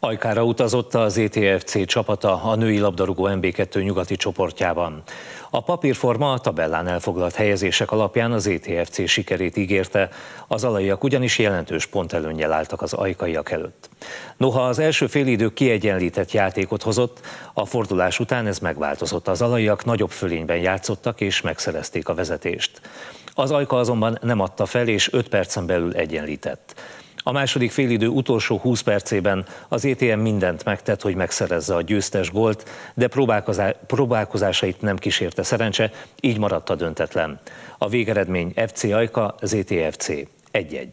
Ajkára utazott az ETFC csapata a női labdarúgó MB2 nyugati csoportjában. A papírforma a tabellán elfoglalt helyezések alapján az ETFC sikerét ígérte, az alaiak ugyanis jelentős pontelőnnyel álltak az ajkaiak előtt. Noha az első félidő kiegyenlített játékot hozott, a fordulás után ez megváltozott. Az alaiak nagyobb fölényben játszottak és megszerezték a vezetést. Az ajka azonban nem adta fel és 5 percen belül egyenlített. A második félidő utolsó 20 percében az ETM mindent megtett, hogy megszerezze a győztes gólt, de próbálkozásait nem kísérte szerencse, így maradt a döntetlen. A végeredmény FC Ajka, ZTFC 1-1.